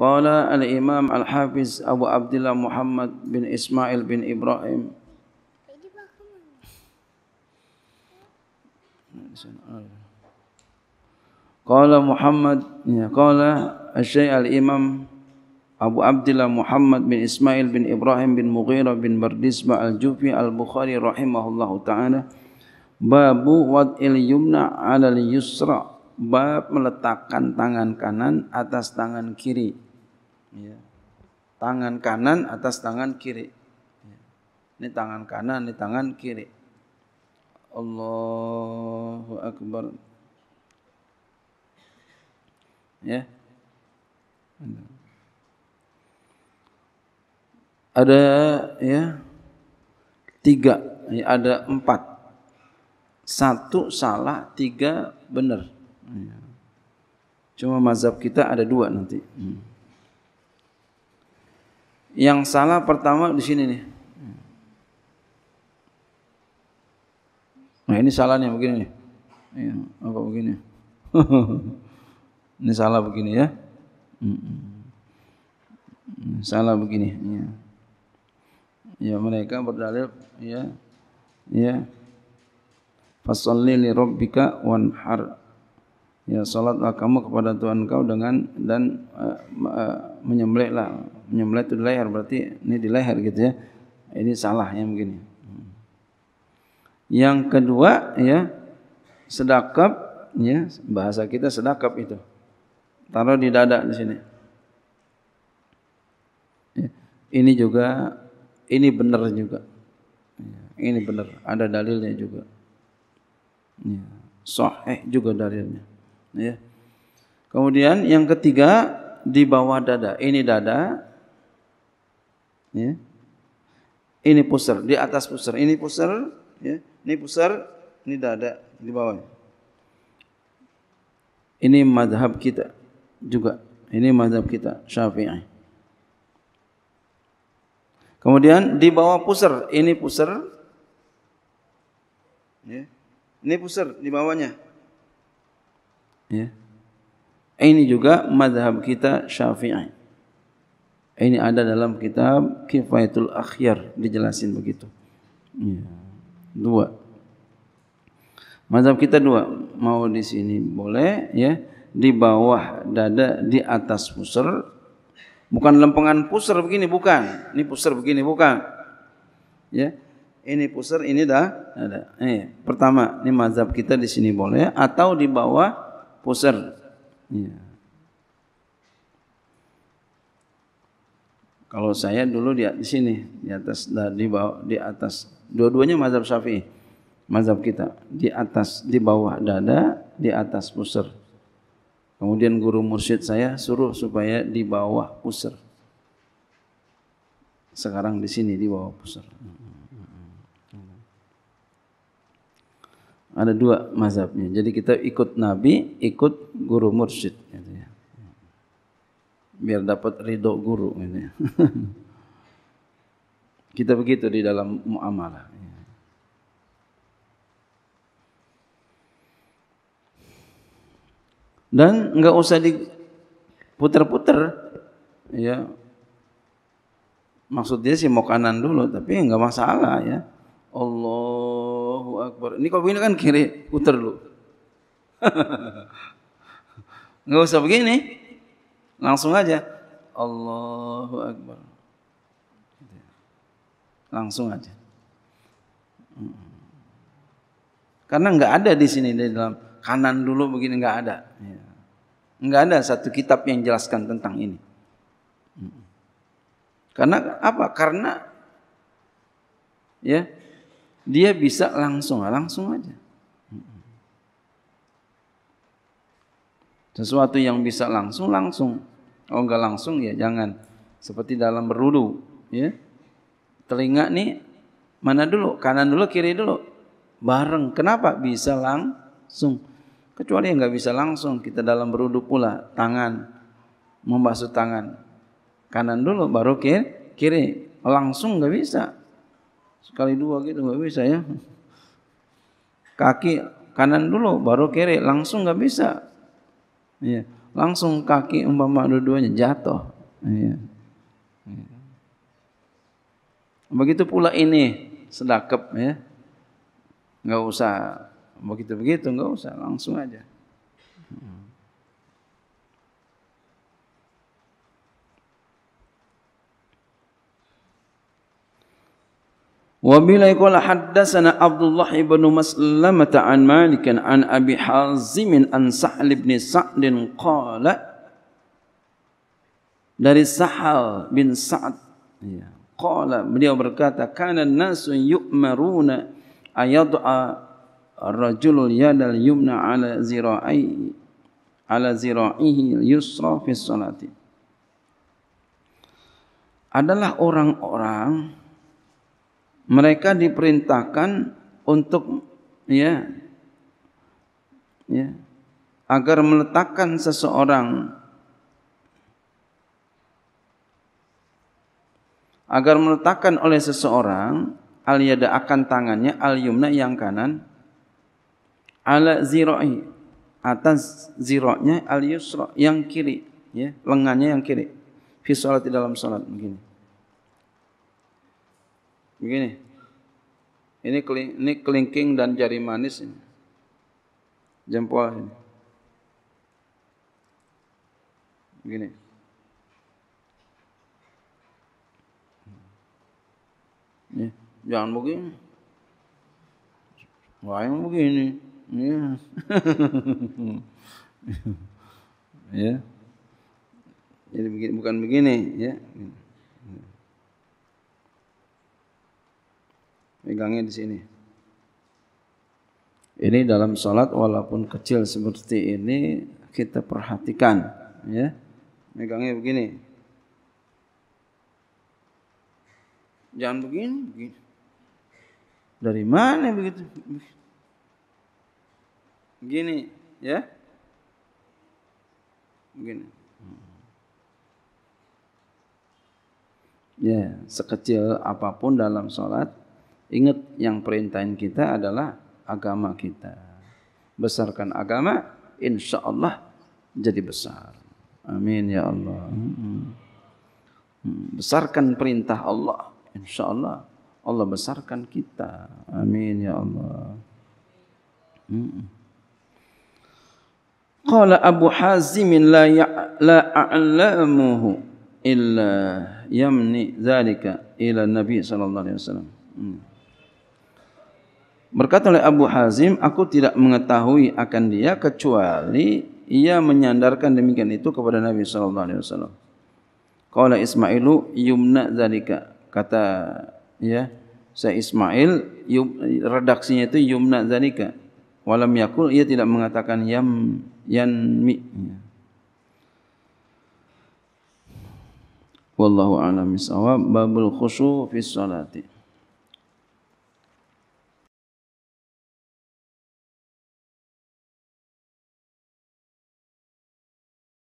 قال الإمام الحافظ أبو عبد الله محمد بن إسماعيل بن إبراهيم قال محمد قال الشيخ الإمام أبو عبد الله محمد بن إسماعيل بن إبراهيم بن مغيرة بن بردسبة الجوفي البخاري رحمه الله تعالى باب وضع اليمنى على اليسرى باب meletakkan tangan kanan atas tangan kiri Ya. Tangan kanan atas tangan kiri. Ya. Ini tangan kanan, ini tangan kiri. Allahu Akbar. Ya. Ada ya tiga, ya, ada empat. Satu salah, tiga benar. Ya. Cuma mazhab kita ada dua nanti. Hmm. Yang salah pertama di sini nih. Nah ini salahnya begini nih. Ya, apa begini? ini salah begini ya. Salah begini. Ya, ya mereka berdalil ya. Ya. Fasalli li rabbika wanhar. Ya salatlah kamu kepada Tuhan kau dengan dan uh, uh, menyembelihlah nyemplet itu di leher berarti ini di leher gitu ya. Ini salah yang begini. Ya. Yang kedua ya sedakap ya bahasa kita sedakap itu. Taruh di dada di sini. Ya, ini juga ini benar juga. Ya, ini benar, ada dalilnya juga. Ya, sahih juga dalilnya. Ya. Kemudian yang ketiga di bawah dada. Ini dada, Ya. Ini pusar, di atas pusar. Ini pusar, ya. ini pusar, ini dada di bawahnya. Ini madhab kita juga. Ini madhab kita, syafi'i. Kemudian di bawah pusar, ini pusar. Ya. Ini pusar di bawahnya. Ya. Ini juga madhab kita syafi'i. Ini ada dalam kitab Kifayatul Akhyar dijelasin begitu. Ya. Dua. Mazhab kita dua, mau di sini boleh ya, di bawah dada di atas pusar. Bukan lempengan pusar begini, bukan. Ini pusar begini, bukan. Ya. Ini pusar, ini dah ada. Eh, pertama, ini mazhab kita di sini boleh atau di bawah pusar. Ya. Kalau saya dulu di sini di atas di bawah di atas dua-duanya mazhab Syafi'i. Mazhab kita di atas di bawah dada, di atas pusar. Kemudian guru mursyid saya suruh supaya di bawah pusar. Sekarang di sini di bawah pusar. Ada dua mazhabnya. Jadi kita ikut Nabi, ikut guru mursyid. Gitu ya. biar dapat ridho guru ini Kita begitu di dalam muamalah. Dan enggak usah diputer-puter ya. Maksud dia sih mau kanan dulu tapi enggak masalah ya. Allahu akbar. Ini kalau begini kan kiri puter dulu. enggak usah begini. langsung aja Allahu Akbar langsung aja karena nggak ada di sini di dalam kanan dulu begini nggak ada nggak ada satu kitab yang jelaskan tentang ini karena apa karena ya dia bisa langsung langsung aja sesuatu yang bisa langsung langsung Oh enggak langsung ya jangan. Seperti dalam berudu. Ya. Telinga ini mana dulu? Kanan dulu, kiri dulu. Bareng. Kenapa? Bisa langsung. Kecuali yang enggak bisa langsung. Kita dalam berudu pula. Tangan. Membasuh tangan. Kanan dulu baru kiri. kiri. Langsung enggak bisa. Sekali dua gitu enggak bisa ya. Kaki kanan dulu baru kiri. Langsung enggak bisa. Iya. Yeah langsung kaki umpama dua-duanya jatuh. Ya. Begitu pula ini sedakep ya. Enggak usah begitu-begitu, enggak usah, langsung aja. Hmm. وبلا يقول حدثنا عبد الله بن مسلمة عن مالك عن أبي حازم عن سهل بن سعد قال dari Sahal bin Sa'ad ya, qala beliau berkata kana nasu yu'maruna ayad'a rajulul yadal yumna ala zira'i ala zira'ihi yusra fi salati adalah orang-orang mereka diperintahkan untuk ya ya agar meletakkan seseorang agar meletakkan oleh seseorang al yada akan tangannya al yumna yang kanan ala zira'i atas zira'nya al yusra yang kiri ya lengannya yang kiri fi salat dalam salat begini begini. Ini ini kelingking dan jari manis ini. Jempol ini. Begini. Ini. jangan begini. Wah, yang begini. Ya. Yeah. ya. yeah. Jadi begini bukan begini, ya. Yeah. pegangnya di sini. Ini dalam salat walaupun kecil seperti ini kita perhatikan ya. Megangnya begini. Jangan begini, begini. Dari mana begitu? Begini, ya. Begini. Ya, sekecil apapun dalam salat Ingat yang perintahin kita adalah agama kita. Besarkan agama, insya Allah jadi besar. Amin ya Allah. Hmm, besarkan perintah Allah, insya Allah Allah besarkan kita. Amin ya Allah. Hmm. Qala Abu Hazim la ya-, la a'lamuhu illa yamni dhalika ila Nabi sallallahu alaihi wasallam. Hmm. Berkata oleh Abu Hazim, aku tidak mengetahui akan dia kecuali ia menyandarkan demikian itu kepada Nabi sallallahu alaihi wasallam. Kaulah Ismailu yumna zalika. Kata ya, saya Ismail yum, redaksinya itu yumna zalika. Walam yakul ia tidak mengatakan yam yan yanmi. Ya. Wallahu a'lamis bisawab babul khusu fi sholati.